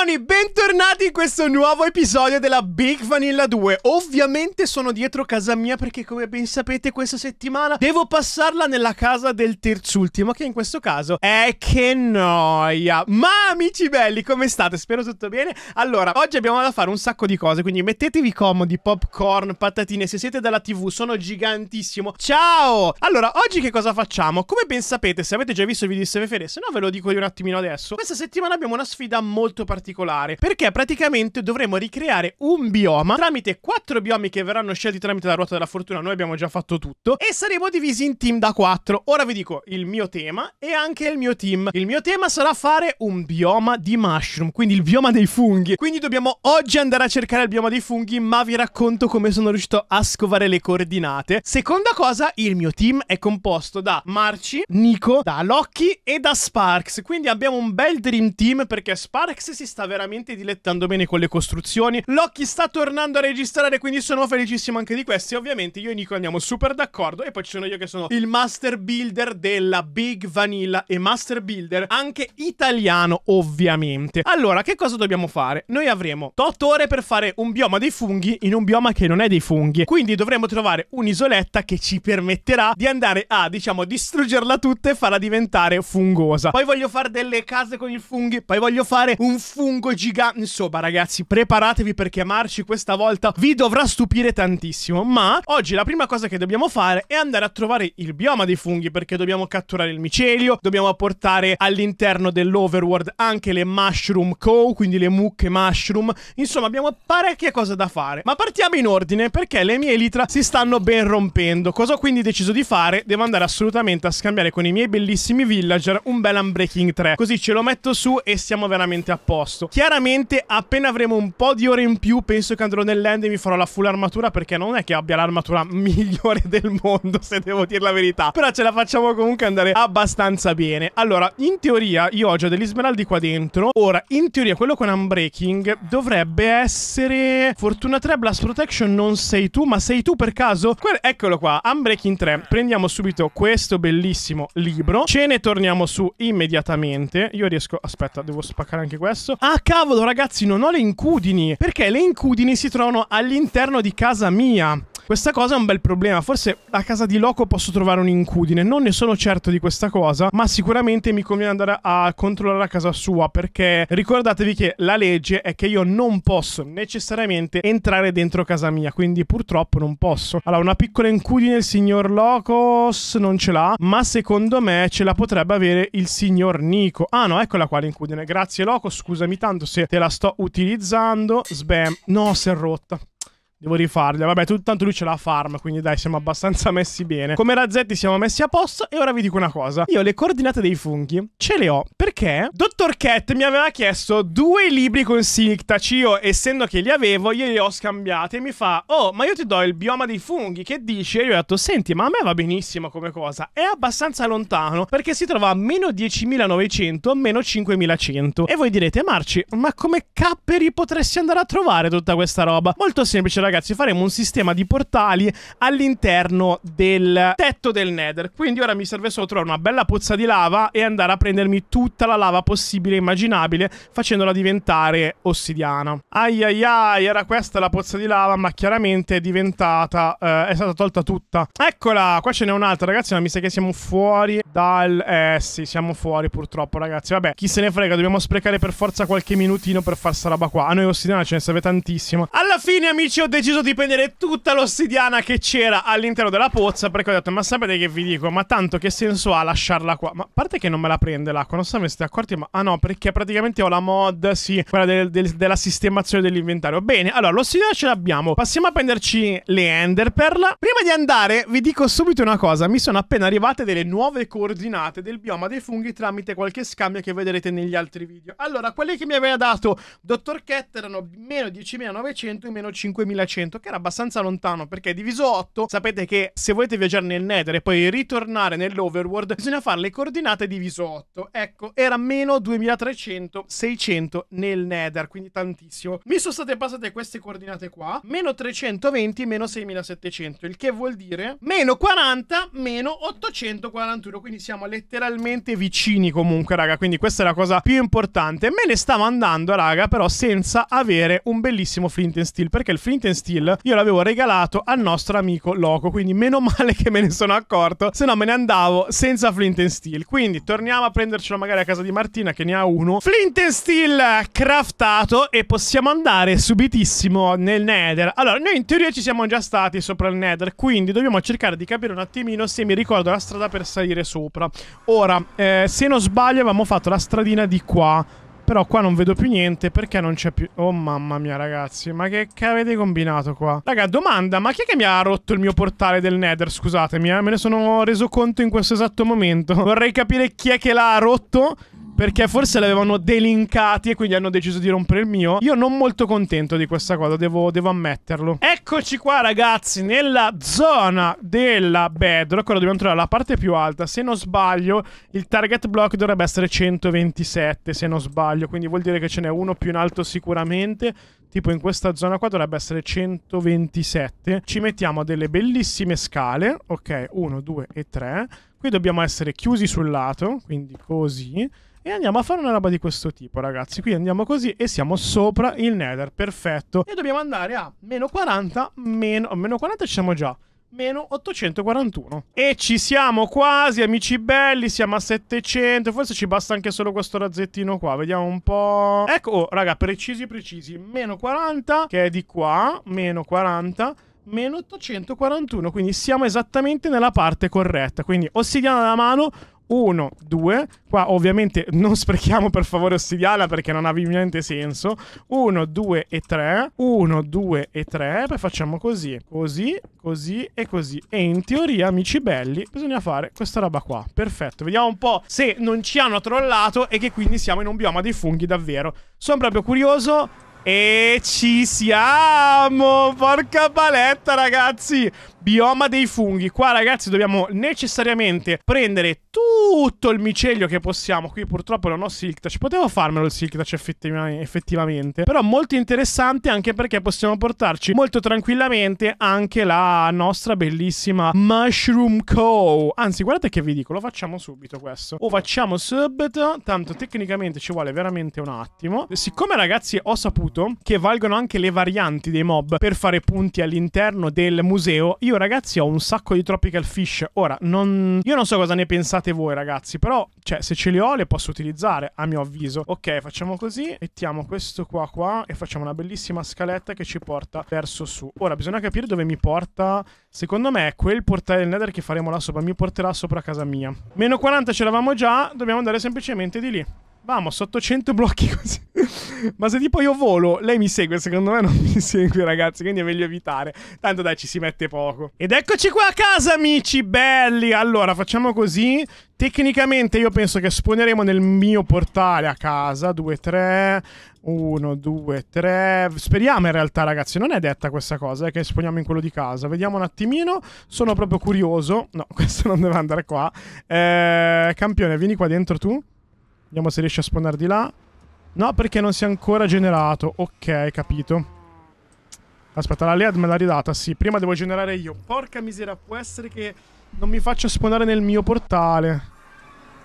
Cialoni, bentornati in questo nuovo episodio della Big Vanilla 2. Ovviamente sono dietro casa mia perché come ben sapete questa settimana devo passarla nella casa del terzultimo che in questo caso è che noia. Ma amici belli, come state? Spero tutto bene. Allora, oggi abbiamo da fare un sacco di cose, quindi mettetevi comodi, popcorn, patatine, se siete dalla TV, sono gigantissimo. Ciao! Allora, oggi che cosa facciamo? Come ben sapete, se avete già visto il video di Sevefere, se no ve lo dico di un attimino adesso, questa settimana abbiamo una sfida molto particolare particolare, perché praticamente dovremo ricreare un bioma tramite quattro biomi che verranno scelti tramite la ruota della fortuna, noi abbiamo già fatto tutto, e saremo divisi in team da quattro. Ora vi dico il mio tema e anche il mio team. Il mio tema sarà fare un bioma di mushroom, quindi il bioma dei funghi. Quindi dobbiamo oggi andare a cercare il bioma dei funghi, ma vi racconto come sono riuscito a scovare le coordinate. Seconda cosa, il mio team è composto da Marci, Nico, da Loki e da Sparks. Quindi abbiamo un bel dream team perché Sparks si sta sta veramente dilettando bene con le costruzioni. Loki sta tornando a registrare, quindi sono felicissimo anche di questo. E ovviamente io e Nico andiamo super d'accordo. E poi ci sono io che sono il master builder della Big Vanilla e master builder anche italiano, ovviamente. Allora, che cosa dobbiamo fare? Noi avremo 8 ore per fare un bioma dei funghi in un bioma che non è dei funghi. Quindi dovremo trovare un'isoletta che ci permetterà di andare a, diciamo, distruggerla tutta e farla diventare fungosa. Poi voglio fare delle case con il funghi, poi voglio fare un fungo lungo e gigante. Insomma, ragazzi, preparatevi perché Marci questa volta. Vi dovrà stupire tantissimo. Ma oggi la prima cosa che dobbiamo fare è andare a trovare il bioma dei funghi perché dobbiamo catturare il micelio, dobbiamo portare all'interno dell'overworld anche le mushroom co, quindi le mucche mushroom. Insomma, abbiamo parecchie cose da fare. Ma partiamo in ordine perché le mie elitra si stanno ben rompendo. Cosa ho quindi deciso di fare? Devo andare assolutamente a scambiare con i miei bellissimi villager un bel unbreaking 3. Così ce lo metto su e siamo veramente a posto questo. Chiaramente, appena avremo un po' di ore in più, penso che andrò nell'end e mi farò la full armatura. Perché non è che abbia l'armatura migliore del mondo, se devo dire la verità. Però ce la facciamo comunque andare abbastanza bene. Allora, in teoria, io ho già degli smeraldi qua dentro. Ora, in teoria, quello con Unbreaking dovrebbe essere. Fortuna 3, Blast Protection. Non sei tu, ma sei tu per caso? Que eccolo qua, Unbreaking 3. Prendiamo subito questo bellissimo libro. Ce ne torniamo su immediatamente. Io riesco. Aspetta, devo spaccare anche questo. Ah cavolo ragazzi non ho le incudini, perché le incudini si trovano all'interno di casa mia. Questa cosa è un bel problema, forse a casa di Loco posso trovare un'incudine. non ne sono certo di questa cosa, ma sicuramente mi conviene andare a controllare a casa sua, perché ricordatevi che la legge è che io non posso necessariamente entrare dentro casa mia, quindi purtroppo non posso. Allora, una piccola incudine il signor Locos non ce l'ha, ma secondo me ce la potrebbe avere il signor Nico. Ah no, eccola qua l'incudine, grazie Locos, scusami tanto se te la sto utilizzando. Sbam, no, si è rotta. Devo rifarli. Vabbè, tu, tanto lui ce la farm, quindi dai, siamo abbastanza messi bene. Come razzetti siamo messi a posto e ora vi dico una cosa. Io le coordinate dei funghi ce le ho perché Dottor Cat mi aveva chiesto due libri con Sictaci. Io, essendo che li avevo, io li ho scambiati e mi fa «Oh, ma io ti do il bioma dei funghi, che dici?» E io ho detto «Senti, ma a me va benissimo come cosa. È abbastanza lontano perché si trova a meno 10.900, meno 5.100». E voi direte «Marci, ma come capperi potresti andare a trovare tutta questa roba?» Molto semplice, ragazzi ragazzi, faremo un sistema di portali all'interno del tetto del Nether. Quindi ora mi serve solo trovare una bella pozza di lava e andare a prendermi tutta la lava possibile e immaginabile, facendola diventare ossidiana. Ai ai ai, era questa la pozza di lava, ma chiaramente è diventata, eh, è stata tolta tutta. Eccola, qua ce n'è un'altra, ragazzi, ma mi sa che siamo fuori dal... Eh sì, siamo fuori purtroppo, ragazzi. Vabbè, chi se ne frega, dobbiamo sprecare per forza qualche minutino per far sta roba qua. A noi ossidiana ce ne serve tantissimo. Alla fine, amici, ho detto deciso di prendere tutta l'ossidiana che c'era all'interno della pozza perché ho detto ma sapete che vi dico ma tanto che senso ha lasciarla qua ma a parte che non me la prende l'acqua non so se ne siete accorti ma ah no perché praticamente ho la mod sì quella del, del, della sistemazione dell'inventario bene allora l'ossidiana ce l'abbiamo passiamo a prenderci le enderpearl. prima di andare vi dico subito una cosa mi sono appena arrivate delle nuove coordinate del bioma dei funghi tramite qualche scambio che vedrete negli altri video allora quelle che mi aveva dato dottor Cat erano meno 10.900 e meno 5.000 1900, che era abbastanza lontano perché diviso 8, sapete che se volete viaggiare nel Nether e poi ritornare nell'Overworld, bisogna fare le coordinate diviso 8. Ecco, era meno 2300, 600 nel Nether, quindi tantissimo. Mi sono state passate queste coordinate qua, meno 320, meno 6700, il che vuol dire meno 40, meno 841, quindi siamo letteralmente vicini comunque, raga, quindi questa è la cosa più importante. Me ne stavo andando, raga, però senza avere un bellissimo flint and steel, perché il flint and Steel, io l'avevo regalato al nostro amico Loco, quindi meno male che me ne sono accorto, se no me ne andavo senza Flint and Steel. Quindi torniamo a prendercelo magari a casa di Martina che ne ha uno. Flint and Steel craftato e possiamo andare subitissimo nel Nether. Allora, noi in teoria ci siamo già stati sopra il Nether, quindi dobbiamo cercare di capire un attimino se mi ricordo la strada per salire sopra. Ora, eh, se non sbaglio avevamo fatto la stradina di qua. Però qua non vedo più niente perché non c'è più... Oh mamma mia ragazzi, ma che, che avete combinato qua? Raga, domanda, ma chi è che mi ha rotto il mio portale del Nether? Scusatemi, eh, me ne sono reso conto in questo esatto momento. Vorrei capire chi è che l'ha rotto perché forse l'avevano delincati e quindi hanno deciso di rompere il mio. Io non molto contento di questa cosa, devo, devo ammetterlo. Eccoci qua, ragazzi, nella zona della bedrock. Ora dobbiamo trovare la parte più alta. Se non sbaglio, il target block dovrebbe essere 127, se non sbaglio. Quindi vuol dire che ce n'è uno più in alto sicuramente. Tipo in questa zona qua dovrebbe essere 127. Ci mettiamo delle bellissime scale. Ok, 1, 2 e 3. Qui dobbiamo essere chiusi sul lato, quindi così e andiamo a fare una roba di questo tipo, ragazzi. Qui andiamo così e siamo sopra il nether, perfetto. E dobbiamo andare a meno 40, meno, oh, meno 40 ci siamo già meno 841 e ci siamo quasi amici belli siamo a 700 forse ci basta anche solo questo razzettino qua vediamo un po' ecco oh, raga precisi precisi meno 40 che è di qua meno 40 meno 841 quindi siamo esattamente nella parte corretta quindi ossidiana alla mano 1, 2. Qua ovviamente non sprechiamo per favore ossidiana perché non ha niente senso. 1, 2 e 3. 1, 2 e 3. Poi facciamo così, così, così e così. E in teoria, amici belli, bisogna fare questa roba qua. Perfetto. Vediamo un po' se non ci hanno trollato e che quindi siamo in un bioma dei funghi davvero. Sono proprio curioso. E ci siamo! Porca paletta, ragazzi! bioma dei funghi. Qua, ragazzi, dobbiamo necessariamente prendere tutto il micelio che possiamo. Qui purtroppo non ho silk touch. Potevo farmelo il silk touch effettivamente. Però molto interessante anche perché possiamo portarci molto tranquillamente anche la nostra bellissima Mushroom Co. Anzi, guardate che vi dico, lo facciamo subito questo. O facciamo subito, tanto tecnicamente ci vuole veramente un attimo. Siccome, ragazzi, ho saputo dato che valgono anche le varianti dei mob per fare punti all'interno del museo. Io ragazzi ho un sacco di tropical fish. Ora, non... io non so cosa ne pensate voi ragazzi, però cioè se ce le ho le posso utilizzare a mio avviso. Ok, facciamo così, mettiamo questo qua qua e facciamo una bellissima scaletta che ci porta verso su. Ora bisogna capire dove mi porta. Secondo me è quel portale del Nether che faremo là sopra mi porterà sopra casa mia. Meno 40 ce l'avamo già, dobbiamo andare semplicemente di lì. Vamo, sotto 100 blocchi così. Ma se tipo io volo, lei mi segue, secondo me non mi segue, ragazzi, quindi è meglio evitare. Tanto dai, ci si mette poco. Ed eccoci qua a casa, amici belli. Allora, facciamo così. Tecnicamente io penso che spawneremo nel mio portale a casa, 2, 3, 1, 2, 3. Speriamo in realtà, ragazzi, non è detta questa cosa, eh, che esponiamo in quello di casa. Vediamo un attimino, sono proprio curioso. No, questo non deve andare qua. Eh, campione, vieni qua dentro tu. Vediamo se riesce a spawnare di là. No, perché non si è ancora generato. Ok, capito. Aspetta, la lead me l'ha ridata, sì. Prima devo generare io. Porca miseria, può essere che non mi faccia spawnare nel mio portale.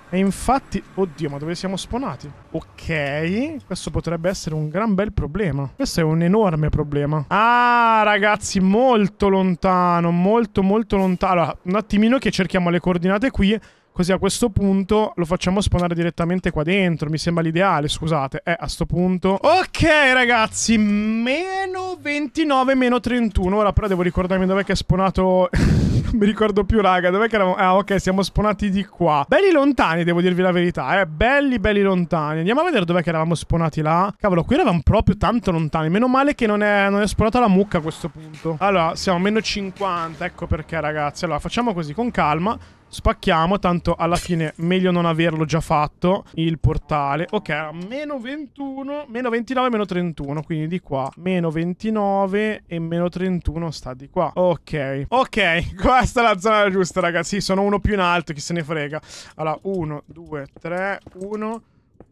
E infatti... Oddio, ma dove siamo spawnati? Ok, questo potrebbe essere un gran bel problema. Questo è un enorme problema. Ah, ragazzi, molto lontano, molto molto lontano. Allora, un attimino che cerchiamo le coordinate qui... Così a questo punto lo facciamo spawnare direttamente qua dentro. Mi sembra l'ideale, scusate. Eh, a questo punto... Ok, ragazzi. Meno 29, meno 31. Ora però devo ricordarmi dov'è che è spawnato... non mi ricordo più, raga. Dov'è che eravamo? Ah, ok, siamo spawnati di qua. Belli lontani, devo dirvi la verità, eh. Belli, belli lontani. Andiamo a vedere dov'è che eravamo spawnati là. Cavolo, qui eravamo proprio tanto lontani. Meno male che non è, non è spawnata la mucca a questo punto. Allora, siamo a meno 50. Ecco perché, ragazzi. Allora, facciamo così, con calma. Spacchiamo, tanto alla fine meglio non averlo già fatto. Il portale, ok, meno 21, meno 29, meno 31, quindi di qua. Meno 29 e meno 31 sta di qua. Ok, ok, questa è la zona giusta, ragazzi. Sono uno più in alto, chi se ne frega. Allora, 1, 2, 3, 1...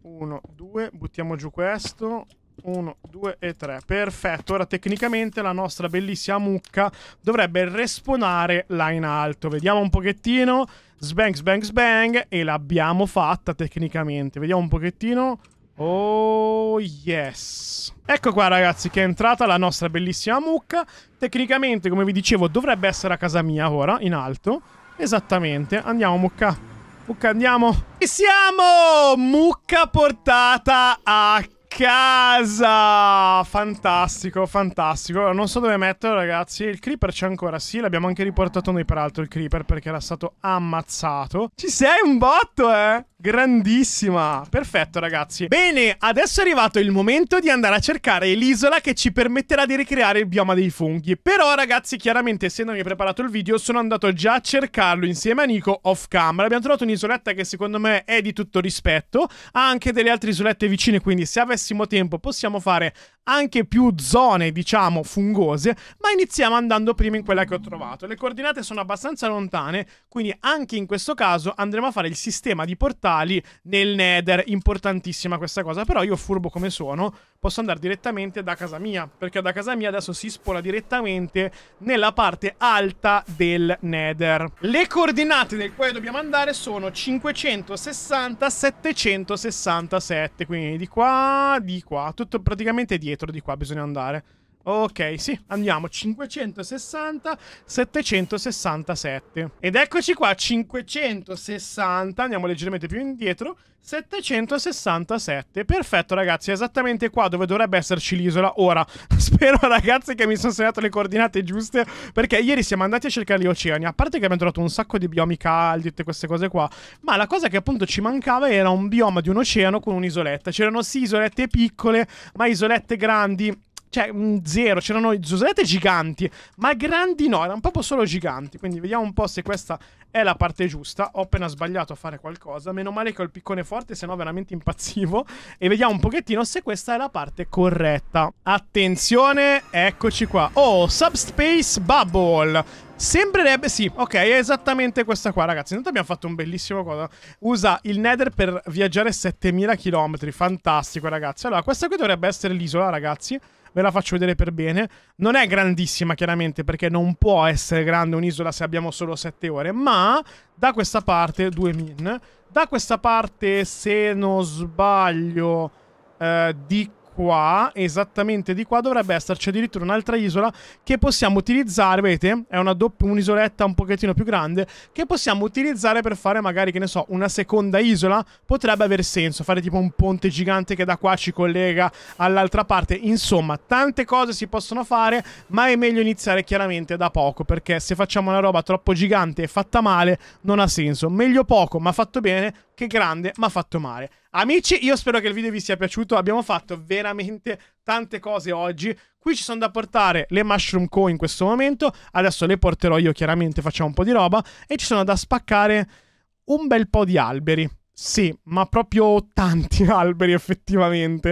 1, 2, buttiamo giù questo 1, 2 e 3. Perfetto. Ora tecnicamente la nostra bellissima mucca dovrebbe respawnare là in alto. Vediamo un pochettino. Sbang, sbang, sbang. E l'abbiamo fatta tecnicamente. Vediamo un pochettino. Oh yes. Ecco qua ragazzi che è entrata la nostra bellissima mucca. Tecnicamente, come vi dicevo, dovrebbe essere a casa mia ora, in alto. Esattamente. Andiamo mucca. Mucca, andiamo. E siamo! Mucca portata a casa casa! Fantastico, fantastico. Non so dove metterlo, ragazzi. Il creeper c'è ancora, sì. L'abbiamo anche riportato noi, peraltro, il creeper, perché era stato ammazzato. Ci sei un botto, eh? Grandissima. Perfetto, ragazzi. Bene, adesso è arrivato il momento di andare a cercare l'isola che ci permetterà di ricreare il bioma dei funghi. Però, ragazzi, chiaramente, essendomi preparato il video, sono andato già a cercarlo insieme a Nico off camera. Abbiamo trovato un'isoletta che secondo me è di tutto rispetto. Ha anche delle altre isolette vicine, quindi se avessimo tempo possiamo fare anche più zone, diciamo, fungose, ma iniziamo andando prima in quella che ho trovato. Le coordinate sono abbastanza lontane, quindi anche in questo caso andremo a fare il sistema di portali nel Nether, importantissima questa cosa, però io furbo come sono, posso andare direttamente da casa mia, perché da casa mia adesso si spola direttamente nella parte alta del Nether. Le coordinate del quale dobbiamo andare sono 560 767, quindi di qua, di qua, tutto praticamente dietro dietro di qua bisogna andare. Ok, sì, andiamo. 560, 767. Ed eccoci qua, 560, andiamo leggermente più indietro, 767. Perfetto, ragazzi, è esattamente qua dove dovrebbe esserci l'isola. Ora, spero, ragazzi, che mi sono segnato le coordinate giuste, perché ieri siamo andati a cercare gli oceani. A parte che abbiamo trovato un sacco di biomi caldi, e tutte queste cose qua, ma la cosa che appunto ci mancava era un bioma di un oceano con un'isoletta. C'erano sì isolette piccole, ma isolette grandi cioè, mm, zero. C'erano zoserete giganti, ma grandi no, erano proprio solo giganti. Quindi vediamo un po' se questa è la parte giusta. Ho appena sbagliato a fare qualcosa. Meno male che ho il piccone forte, se no veramente impazzivo. E vediamo un pochettino se questa è la parte corretta. Attenzione, eccoci qua. Oh, Subspace Bubble. Sembrerebbe sì, ok, è esattamente questa qua, ragazzi. Intanto abbiamo fatto un bellissimo cosa. Usa il Nether per viaggiare 7000 km, fantastico, ragazzi. Allora, questa qui dovrebbe essere l'isola, ragazzi ve la faccio vedere per bene. Non è grandissima, chiaramente, perché non può essere grande un'isola se abbiamo solo 7 ore, ma da questa parte, 2 min, da questa parte, se non sbaglio, eh, di qua, esattamente di qua, dovrebbe esserci addirittura un'altra isola che possiamo utilizzare, vedete? È doppia, un'isoletta un pochettino più grande che possiamo utilizzare per fare magari, che ne so, una seconda isola. Potrebbe aver senso fare tipo un ponte gigante che da qua ci collega all'altra parte. Insomma, tante cose si possono fare, ma è meglio iniziare chiaramente da poco, perché se facciamo una roba troppo gigante e fatta male non ha senso. Meglio poco, ma fatto bene che grande, ma fatto male. Amici, io spero che il video vi sia piaciuto. Abbiamo fatto veramente tante cose oggi. Qui ci sono da portare le Mushroom Co. in questo momento. Adesso le porterò io, chiaramente, facciamo un po' di roba. E ci sono da spaccare un bel po' di alberi. Sì, ma proprio tanti alberi effettivamente.